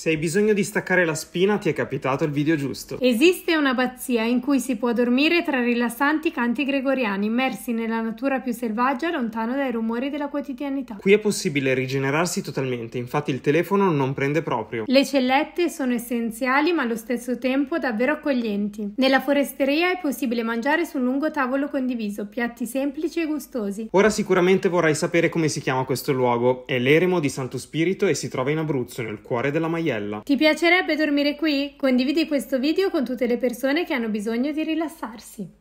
Se hai bisogno di staccare la spina, ti è capitato il video giusto. Esiste un'abbazia in cui si può dormire tra rilassanti canti gregoriani, immersi nella natura più selvaggia, lontano dai rumori della quotidianità. Qui è possibile rigenerarsi totalmente, infatti il telefono non prende proprio. Le cellette sono essenziali, ma allo stesso tempo davvero accoglienti. Nella foresteria è possibile mangiare su un lungo tavolo condiviso, piatti semplici e gustosi. Ora sicuramente vorrai sapere come si chiama questo luogo. È l'Eremo di Santo Spirito e si trova in Abruzzo, nel cuore della Maiella. Mariella. Ti piacerebbe dormire qui? Condividi questo video con tutte le persone che hanno bisogno di rilassarsi.